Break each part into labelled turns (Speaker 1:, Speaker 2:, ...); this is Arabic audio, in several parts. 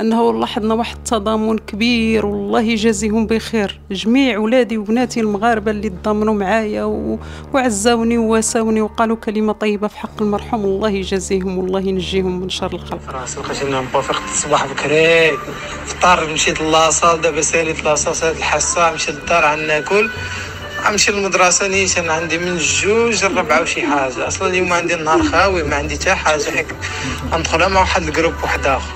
Speaker 1: انه لاحظنا واحد التضامن كبير والله يجازيهم بخير جميع ولادي وبناتي المغاربه اللي تضامنوا معايا و... وعزاوني وواساوني وقالوا كلمه طيبه في حق المرحوم الله يجازيهم والله ينجيهم من شر الخلق راسي
Speaker 2: لقيت انا موافق الصباح بكري فطار مشيت لاصال دابا ساليت لاصال ساليت الحصه مشيت للدار عندنا ناكل غنمشي للمدرسه نيشان عندي من جوج لربعة وشي حاجه اصلا اليوم عندي النهار خاوي ما عندي حتى حاجه حيت غندخلها مع واحد الجروب واحد اخر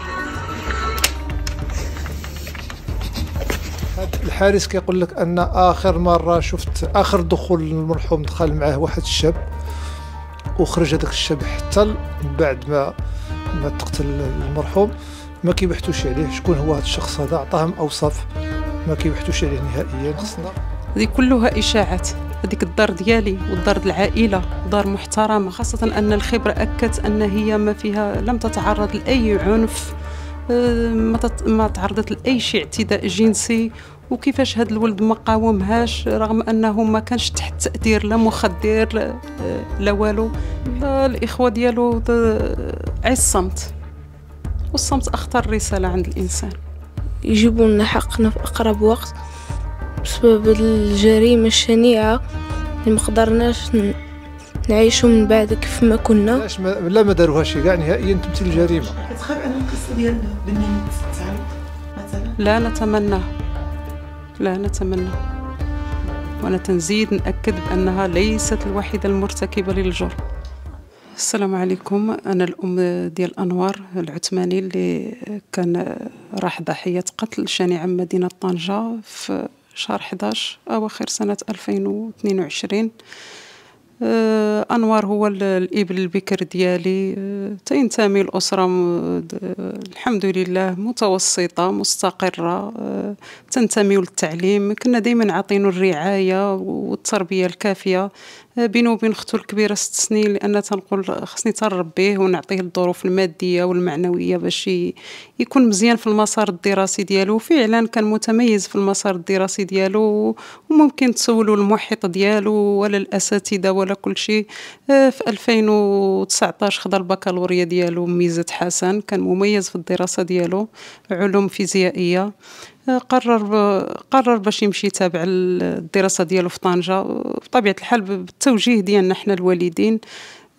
Speaker 2: الحارس كيقول لك ان اخر مره شفت اخر دخول المرحوم دخل معاه واحد الشاب وخرج هذاك الشاب حتى بعد ما ما تقتل المرحوم ما كيبحثوش عليه شكون هو هذا الشخص هذا عطاهم اوصاف ما كيبحثوش عليه نهائيا خصنا
Speaker 1: هذه كلها إشاعات هذيك الدار ديالي والدار العائله دار محترمه خاصه ان الخبره اكدت ان هي ما فيها لم تتعرض لاي عنف آه، ما ما تعرضت لاي شيء اعتداء جنسي وكيفاش هذا الولد ما قاومهاش رغم انه ما كانش تحت تاثير لا مخدر لا, آه، لا والو الاخوه ديالو عي الصمت والصمت اخطر رساله عند الانسان يجيبوا لنا حقنا في اقرب وقت بسبب الجريمة الشنيعة اللي مقدرناش نعيشوا من بعد كيف ما كنا علاش
Speaker 2: لا ما شي كاع يعني نهائيا تمثيل الجريمه كتخاف انا القصه ديال بنين مثلا
Speaker 1: لا نتمنى لا نتمنى وانا تنزيد ناكد بانها ليست الوحيده المرتكبه للجرم السلام عليكم انا الام ديال انوار العثماني اللي كان راح ضحيه قتل شنيعه مدينه طنجه في شهر 11 أواخر سنة 2022 آه، أنوار هو الإبل البكر ديالي آه، تنتمي لأسرة الحمد لله متوسطة مستقرة آه، تنتمي للتعليم كنا دايما عاطينو الرعاية والتربية الكافية بينه وبين اختو الكبيره ست سنين لان تنقول خصني تنربيه ونعطيه الظروف الماديه والمعنويه باش يكون مزيان في المسار الدراسي ديالو فعلا كان متميز في المسار الدراسي ديالو وممكن تسولوا المحيط ديالو ولا الاساتذه ولا كل شيء آه، في 2019 خدا البكالوريا ديالو ميزه حسن كان مميز في الدراسه ديالو علوم فيزيائيه قرر قرر باش يمشي يتابع الدراسه ديالو في طنجه بطبيعه الحال بالتوجيه ديالنا حنا الوالدين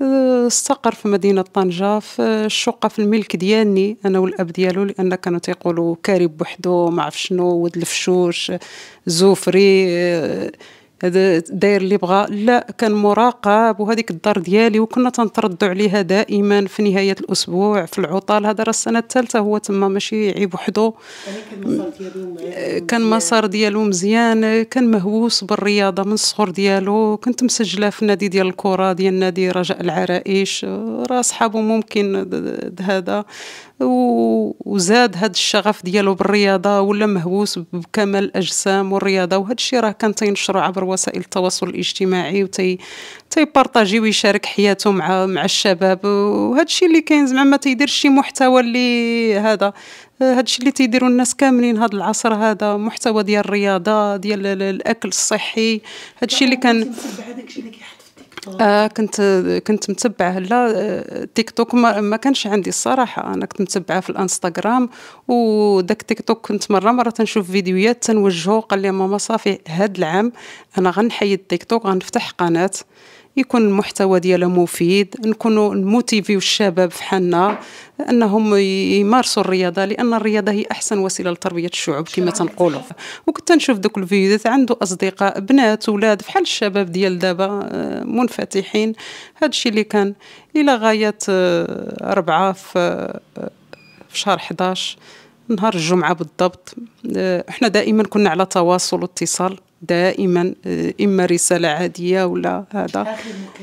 Speaker 1: آه، استقر في مدينة طنجة في الشقة في الملك ديالي أنا والأب ديالو لأن كانوا تيقولوا كارب بوحدو ما عرف شنو ود الفشوش زوفري آه، داير اللي بغى لا كان مراقب وهذيك الدار ديالي وكنا تنتردوا عليها دائما في نهايه الاسبوع في العطل هذا راه السنه الثالثه هو تما ماشي عيب وحده يعني آه، كان مسار ديالو مزيان كان مهووس بالرياضه من الصغر ديالو كنت مسجله في النادي ديال الكره ديال نادي رجاء العرائش آه، راه صحابو ممكن هذا وزاد هذا الشغف ديالو بالرياضه ولا مهووس بكمال الاجسام والرياضه وهذا الشيء راه كان تينشرو عبر وسائل التواصل الاجتماعي وتي تيبارطاجي ويشارك حياته مع مع الشباب وهذا الشيء اللي كاين زعما ما تيديرش شي محتوى اللي هذا هذا الشيء اللي تيديروا الناس كاملين هذا العصر هذا محتوى ديال الرياضه ديال الاكل الصحي هذا الشيء اللي كان
Speaker 2: هذاك الشيء اللي
Speaker 1: آه كنت كنت متبعه لا تيك آه، توك ما, ما كانش عندي الصراحه انا كنت متبعه في الانستغرام وداك تيك توك كنت مره مره تنشوف فيديوهات تنوجهو قال لي ماما صافي هاد العام انا غنحيد تيك توك غنفتح قناه يكون المحتوى ديالها مفيد نكونوا نموتيفيو الشباب في حالنا انهم يمارسوا الرياضه لان الرياضه هي احسن وسيله لتربيه الشعوب كما تنقولوا وكنت نشوف دوك الفيديوهات عنده اصدقاء بنات ولاد بحال الشباب ديال دابا آه، منفتحين هذا الشيء اللي كان الى غايه أربعة آه، آه، في شهر 11 نهار الجمعه بالضبط احنا دائما كنا على تواصل واتصال دائما آه، اما رساله عاديه ولا هذا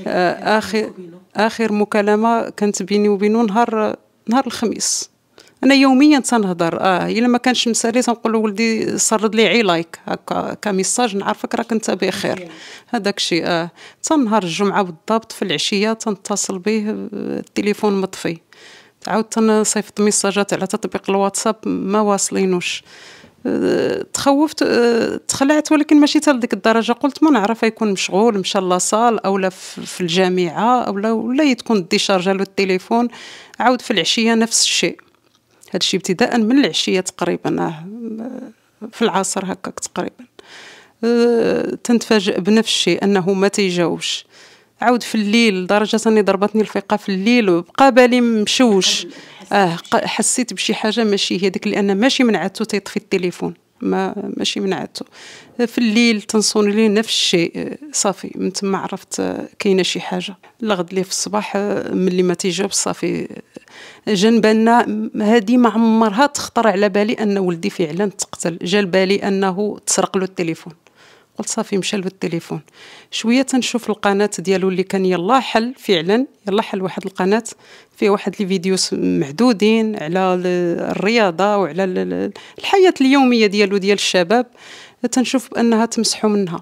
Speaker 1: آه، اخر اخر مكالمه كانت بيني وبينه نهار نهار الخميس انا يوميا تنهضر اه الا ما كانش مسالي تنقول لولدي سرد لي عي لايك هكا كميساج نعرفك راك انت بخير هذاك الشيء اه تنهار الجمعه بالضبط في العشيه تنتصل به آه، التليفون مطفي عاود تنصيفط ميساجات على تطبيق الواتساب ما واصلينوش تخوفت آه، تخلعت ولكن ماشي حتى لديك الدرجه قلت ما نعرف يكون مشغول مشى لاصال لا في الجامعه او لا ولا تكون ديشارجا له التليفون عاود في العشيه نفس الشيء هادشي ابتداء من العشيه تقريبا آه، في العصر هكاك تقريبا آه، تنتفاجئ بنفس الشيء انه ما تيجاوبش عاود في الليل لدرجه اني ضربتني الفيقه في الليل وبقى بالي مشوش اه حسيت بشي حاجه ماشي هي ديك لان ماشي من عادته تيطفي التليفون ما ماشي من عادته في الليل تنصوني لي نفس الشيء آه، صافي من تما عرفت آه، كاينه شي حاجه الغد لي في الصباح آه، ملي ما تيجاوب صافي جنبنا هذه ما عمرها تخطر على بالي ان ولدي فعلا تقتل جا بالي انه تسرق له التليفون صافي مشى بالتليفون شويه تنشوف القناه ديالو اللي كان يلا حل فعلا يلا حل واحد القناه فيه واحد الفيديوز محدودين على الرياضه وعلى الحياه اليوميه ديالو ديال الشباب تنشوف بانها تمسحوا منها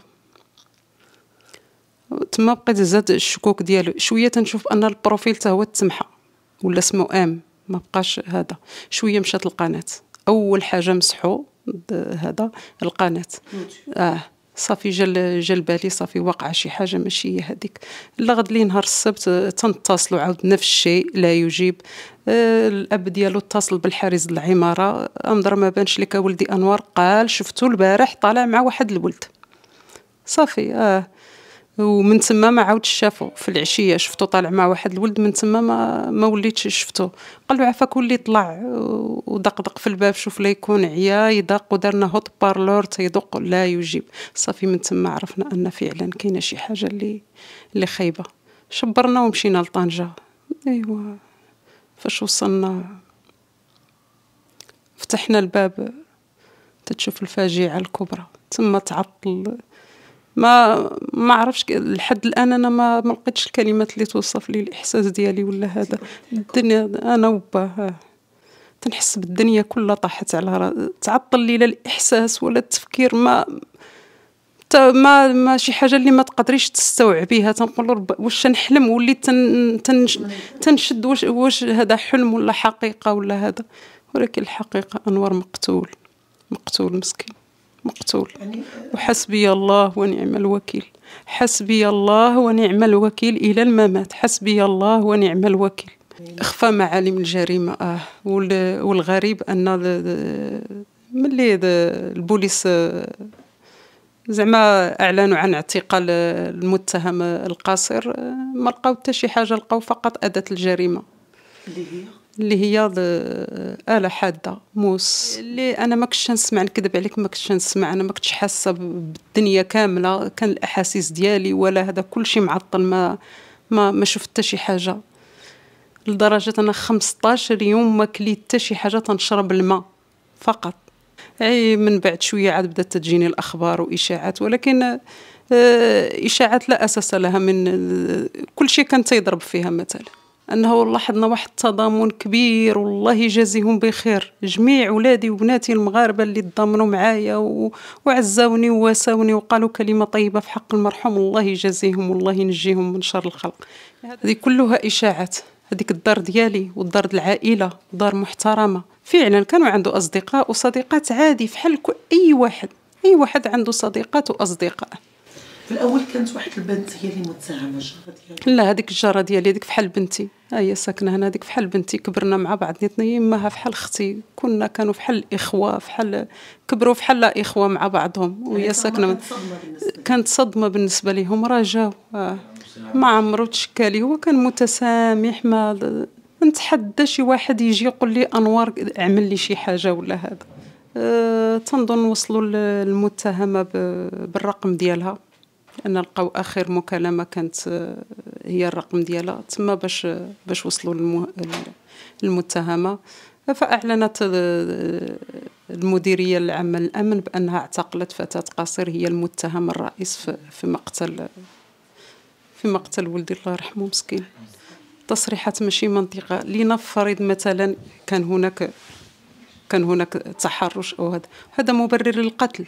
Speaker 1: تما بقيت زاد الشكوك ديالو شويه تنشوف ان البروفيل تا هو تمحى ولا اسمه ام ما بقاش هذا شويه مشات القناه اول حاجه مسحو هذا القناه اه صافي جل جل بالي صافي وقع شي حاجه ماشي هي هذيك غد لي نهار السبت آه، تنتصلوا عاود نفس الشيء لا يجيب آه، الاب ديالو اتصل بالحارس العماره انظر آه، ما بانش لك ولدي انوار قال شفتو البارح طالع مع واحد الولد صافي اه ومن تما ما عاودش شافو في العشيه شفتو طالع مع واحد الولد من تما ما ما وليتش شفتو قال له عفاك ولي طلع دق في الباب شوف لا يكون عيا يدق ودرنا هوت بارلور تيدق لا يجيب صافي من تما عرفنا ان فعلا كاينه شي حاجه اللي اللي خايبه شبرنا ومشينا لطنجه ايوا فاش وصلنا فتحنا الباب تتشوف الفاجعه الكبرى تما تعطل ما ما عرفش لحد الان انا ما ما لقيتش الكلمات اللي توصف لي الاحساس ديالي ولا هذا الدنيا انا وبا تنحس بالدنيا كلها طاحت على رأ... تعطل لي لا الاحساس ولا التفكير ما ما ما شي حاجه اللي ما تقدريش تستوعبيها تنقول رب واش تنحلم وليت تن... تنش... تنشد واش واش هذا حلم ولا حقيقه ولا هذا ولكن الحقيقه انور مقتول مقتول مسكين مقتول وحسبي الله ونعم الوكيل حسبي الله ونعم الوكيل إلى الممات حسبي الله ونعم الوكيل اخفى معالم الجريمة آه والغريب أن ملي البوليس زعما اعلنوا عن اعتقال المتهم القاصر آه، ما لقاو حتى شي حاجه لقاو فقط اداه الجريمه اللي هي اللي هي آلة حادة موس اللي أنا ما كنتش نسمع نكذب عليك ما كنتش نسمع أنا ما كنتش حاسة بالدنيا كاملة كان الأحاسيس ديالي ولا هذا كل شيء معطل ما ما ما شفت شي حاجة لدرجة أنا 15 يوم ما كليت حتى شي حاجة تنشرب الماء فقط أي من بعد شوية عاد بدات تجيني الأخبار وإشاعات ولكن آه، إشاعات لا أساس لها من آه، كل شيء كان تيضرب فيها مثلا انه لاحظنا واحد التضامن كبير والله يجازيهم بخير جميع ولادي وبناتي المغاربه اللي تضامنوا معايا وعزوني وعزاوني وواساوني وقالوا كلمه طيبه في حق المرحوم الله يجازيهم والله ينجيهم من شر الخلق هذه كلها اشاعات هذيك الدار ديالي والدار العائله دار محترمه فعلا كانوا عنده اصدقاء وصديقات عادي فحال اي واحد اي واحد عنده صديقات واصدقاء في الاول كانت واحد البنت هي اللي متساهمه الجاره ديالي لا هذيك الجاره ديالي هذيك فحال بنتي ها آه، هي ساكنه هنا هذيك فحال بنتي كبرنا مع بعضنا يماها فحال اختي كنا كانوا فحال اخوه فحال كبروا فحال لا اخوه مع بعضهم يعني وهي ساكنه من... كانت صدمه بالنسبه لهم راه جاو آه، ما عمرو تشكالي هو كان متسامح ما نتحدى شي واحد يجي يقول لي انوار اعمل لي شي حاجه ولا هذا أه تنظن وصلوا المتهمه بالرقم ديالها لان لقاو اخر مكالمه كانت آه، هي الرقم ديالها تما باش باش وصلوا للمتهمه فاعلنت آه، المديريه العامه للامن بانها اعتقلت فتاه قاصر هي المتهم الرئيس في مقتل في مقتل ولدي الله يرحمه مسكين تصريحات ماشي منطقه لنفرض مثلا كان هناك كان هناك تحرش او هذا هذا مبرر للقتل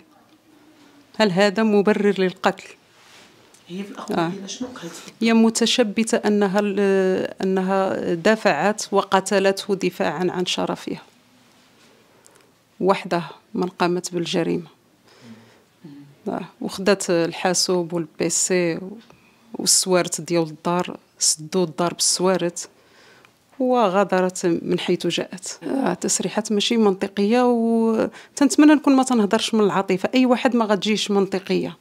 Speaker 1: هل هذا مبرر للقتل
Speaker 2: هي في آه. شنو
Speaker 1: هي متشبته انها انها دافعت وقتلت دفاعا عن شرفها وحدها من قامت بالجريمه آه. وخدات الحاسوب والبيسي والسوارت ديال الدار سدوا الدار بالسوارت وغادرت من حيث جاءت آه، تسريحات ماشي منطقيه وتنتمنى نكون ما تنهضرش من العاطفه اي واحد ما غتجيش منطقيه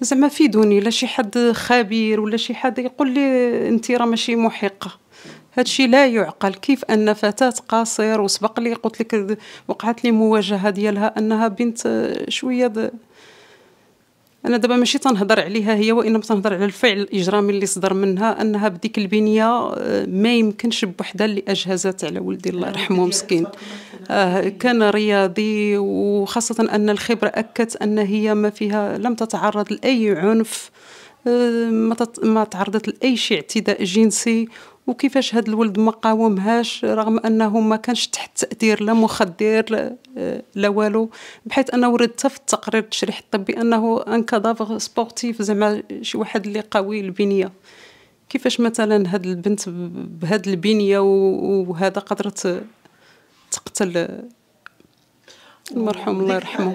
Speaker 1: زعما فيدوني لا شي حد خبير ولا شي حد يقول لي انت راه ماشي محقه هادشي لا يعقل كيف ان فتاه قاصر وسبق لي قلت لك وقعت لي مواجهه ديالها انها بنت شويه انا دابا ماشي تنهضر عليها هي وانما تنهضر على الفعل الاجرامي اللي صدر منها انها بديك البنيه آه، ما يمكنش بوحدها اللي اجهزت على ولدي الله يرحمه مسكين آه كان رياضي وخاصه ان الخبره اكدت ان هي ما فيها لم تتعرض لاي عنف آه، ما تعرضت لاي شيء اعتداء جنسي وكيفاش هاد الولد ما قاومهاش رغم انه ما كانش تحت تاثير لا مخدر لا, آه، لا والو بحيث انه وردت في التقرير التشريح الطبي انه ان كادافر سبورتيف زعما شي واحد اللي قوي البنيه كيفاش مثلا هاد البنت بهاد البنيه وهذا قدرت تقتل المرحوم آه، الله يرحمه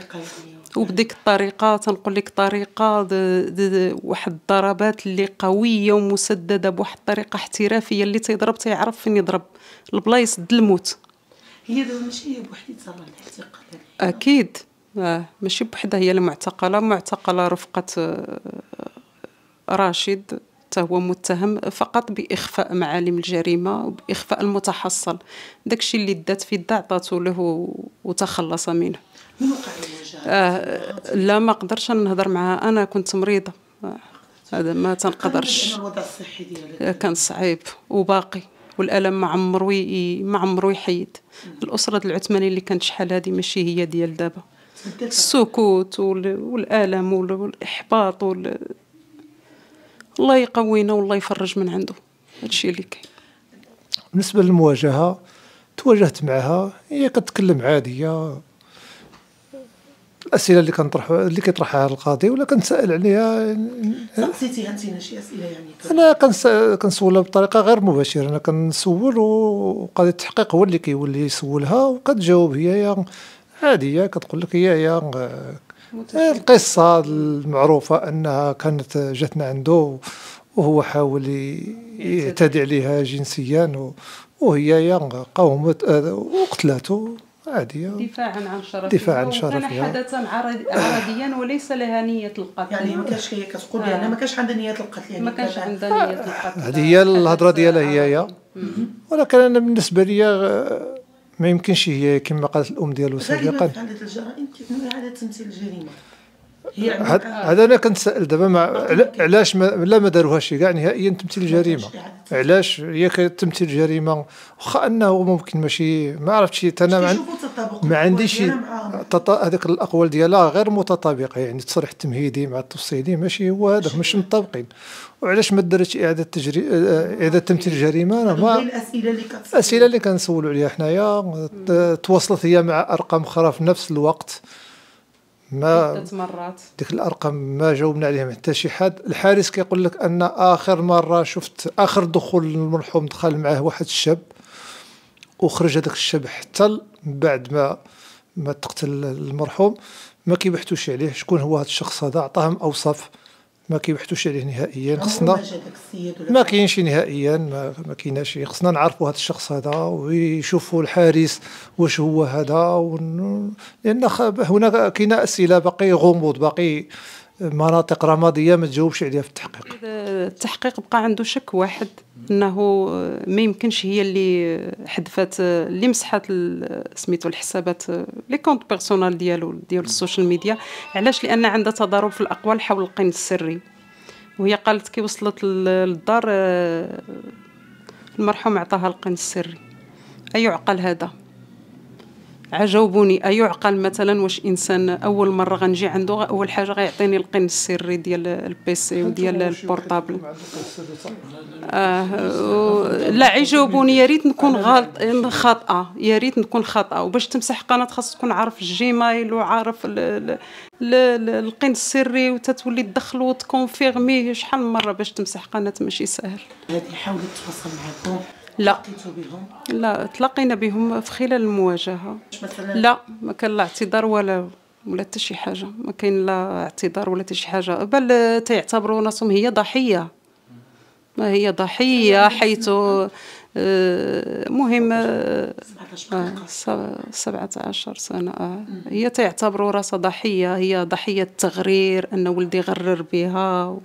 Speaker 1: وبديك الطريقه تنقول لك طريقه دي دي واحد الضربات اللي قويه ومسدده بواحد الطريقه احترافيه اللي تيضرب تيعرف فين يضرب البلايص د الموت هي دابا ماشي هي بوحدها الاعتقال اكيد آه ماشي بوحدها هي المعتقله معتقله رفقه آه، راشد حتى هو متهم فقط باخفاء معالم الجريمه وباخفاء المتحصل داكشي اللي دات في الدع عطاتو له وتخلص منه من وقع آه لا ما قدرتش نهضر معها انا كنت مريضه هذا ما تنقدرش الوضع الصحي آه، كان صعيب وباقي والالم ما عمرو ما عمرو يحيد الاسره العثماني اللي كانت شحال هذه ماشي هي ديال دابا السكوت والالم والاحباط وال... الله يقوينا والله يفرج من عنده هادشي اللي كاين
Speaker 2: بالنسبه للمواجهه تواجهت معها هي كتكلم عاديه الاسئله اللي كنطرح اللي كيطرحها القاضي ولا كنسال عليها سقسيتي هانتينا شي اسئله يعني انا كنسولها بطريقه غير مباشره انا كنسول وقاضي التحقيق هو اللي كيولي يسولها وكتجاوب هي يا عاديه كتقول لك هي هي القصه المعروفه انها كانت جاتنا عنده وهو حاول يعتدي عليها جنسيا وهي قاومت آه، وقتلاته عادية دفاعا
Speaker 1: عن شرفها دفاعا عن شرفها كان حدثا عرضيا وليس لها نية القتل يعني ما كانش هي كتقول يعني ما كانش عندها نية القتل يعني ما كانش عندها نية القتل
Speaker 2: آه. هذه هي الهضرة ديالها هي هي ولكن انا بالنسبة لي آه، ما يمكنش هي كما قالت الام ديالو سابقا عادة الجرائم كيبنوا على تمثيل الجريمة يعني هذا آه. انا كنتسال دابا مع علاش ما لا ما داروهاش كاع نهائيا يعني تمثيل الجريمه علاش هي كتمثيل الجريمه واخا انه ممكن ماشي ما عرفتش انا ما, ما عنديش آه. هذيك الاقوال ديالها غير متطابقه يعني التصريح التمهيدي مع التفصيلي ماشي هو هذاك مش متطابقين وعلاش ما دارتش اعاده تجري آه، اعاده تمثيل الجريمه انا ما الاسئله اللي كنسولوا عليها حنايا تواصلت هي مع ارقام اخرى في نفس الوقت ما عدة مرات ديك الارقام ما جاوبنا عليهم حتى شي حد الحارس كيقول لك ان اخر مره شفت اخر دخول المرحوم دخل معاه واحد الشاب وخرج هذاك الشاب حتى بعد ما ما تقتل المرحوم ما كيبحثوش عليه شكون هو هذا الشخص هذا عطاهم اوصاف ما كيبحثوش عليه نهائيا خصنا ما كاينش نهائيا ما, ما كايناش خصنا نعرفوا هذا الشخص هذا ويشوفوا الحارس واش هو هذا ون... لان هناك كاينه اسئله باقي غموض باقي مناطق رماديه ما تجاوبش عليها في التحقيق
Speaker 1: التحقيق بقى عنده شك واحد انه ما يمكنش هي اللي حذفات اللي مسحات سميتو الحسابات لي كونت بيرسونال ديالو ديال السوشيال ميديا علاش لان عندها تضارب في الاقوال حول القين السري وهي قالت كي وصلت للدار المرحوم عطاها القين السري اي عقل هذا عجاوبوني ايعقل مثلا واش انسان اول مره غنجي عنده اول حاجه غيعطيني القن السري ديال البيسي وديال البورطابل آه لا عجاوبوني يا ريت نكون غلط خاطئه يا ريت نكون خاطئه وباش تمسح قناه خاص تكون عارف الجيمايل وعارف القن السري وتتولي تدخل وتكونفيرميه شحال من مره باش تمسح قناه ماشي ساهل
Speaker 2: غادي نحاول نتواصل معكم
Speaker 1: لا لا تلاقينا بهم في خلال المواجهه مثلا لا ما كان لا اعتذار ولا ولا حتى شي حاجه ما كاين لا اعتذار ولا حتى شي حاجه بل تيعتبروا راسهم هي ضحيه ما هي ضحيه يعني حيث آه، مهم 17 آه، سنه هي تعتبر راسها ضحيه هي ضحيه التغرير ان ولدي غرر بها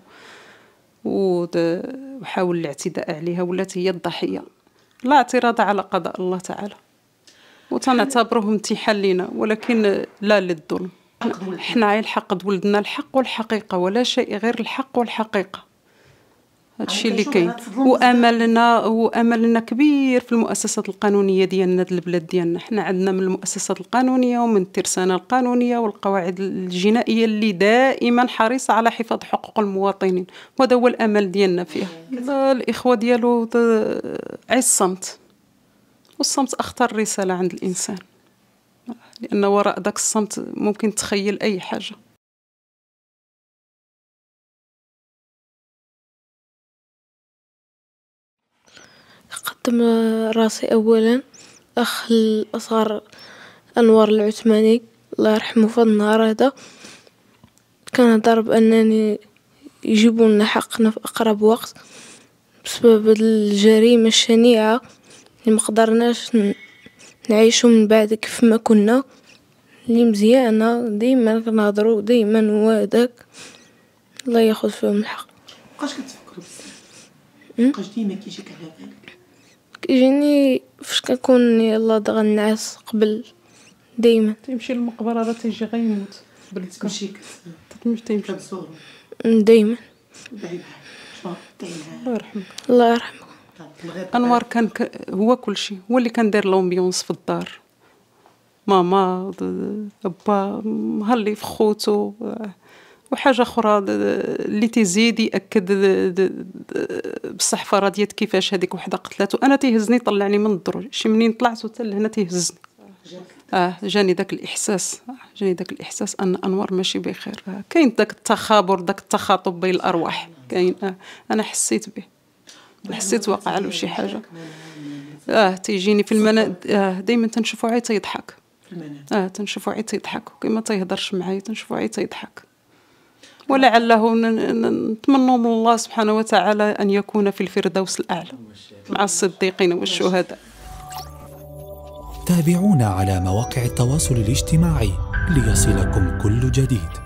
Speaker 1: وحاول الاعتداء عليها ولات هي الضحيه لا اعتراض على قضاء الله تعالى وتنعتبره امتحان لنا ولكن لا للظلم حنا الحق ولدنا الحق والحقيقه ولا شيء غير الحق والحقيقه هادشي اللي كاين واملنا واملنا كبير في المؤسسات القانونيه ديالنا ديال البلاد ديالنا حنا عندنا من المؤسسات القانونيه ومن الترسانه القانونيه والقواعد الجنائيه اللي دائما حريصه على حفاظ حقوق المواطنين وهذا هو الامل ديالنا فيها الاخوه ديالو عز الصمت والصمت اخطر رساله عند الانسان لان وراء داك
Speaker 2: الصمت ممكن تخيل اي حاجه أقدم
Speaker 1: راسي أولا أخ الأصغر أنوار العثماني الله يرحمه فهاد النهار ضرب أنني بأنني لنا حقنا في أقرب وقت بسبب هاد الجريمة الشنيعة اللي مقدرناش نعيشو من بعد كيف ما كنا اللي مزيانة ديما كنهضرو ديما هو هداك الله ياخذ فيهم الحق.
Speaker 2: بقاش كتفكروا بزاف بقاش ديما كيجيك على بالك.
Speaker 1: كيجيني فاش كنكون يلا غنعس قبل دايما تيمشي للمقبره راه تيجي غيموت يموت تمشي تمشي تيمشي دايما الله يرحمك الله يرحمك طيب، انوار كان ك... هو كل شيء هو اللي كان داير لومبيونس في الدار ماما با هاللي في خوتو وحاجه اخرى اللي تزيد ياكد بصح فرضيات كيفاش هذيك وحده قتلاتو انا تيهزني طلعني من الدرج شي منين طلعت حتى لهنا تيهزني اه جاني داك الاحساس جاني داك الاحساس ان انوار ماشي بخير آه، كاين داك التخابر داك التخاطب بين الارواح كاين آه. انا حسيت به حسيت وقع له شي حاجه اه تيجيني في المنام آه دائما تنشوفو عي تيضحك اه تنشوفو عي تيضحك كيما تيهضرش معايا تنشوفو عي تيضحك ولعله نتمنى من الله سبحانه وتعالى أن يكون في الفردوس الأعلى مع الصديقين والشهداء
Speaker 2: تابعونا على مواقع التواصل الاجتماعي ليصلكم كل جديد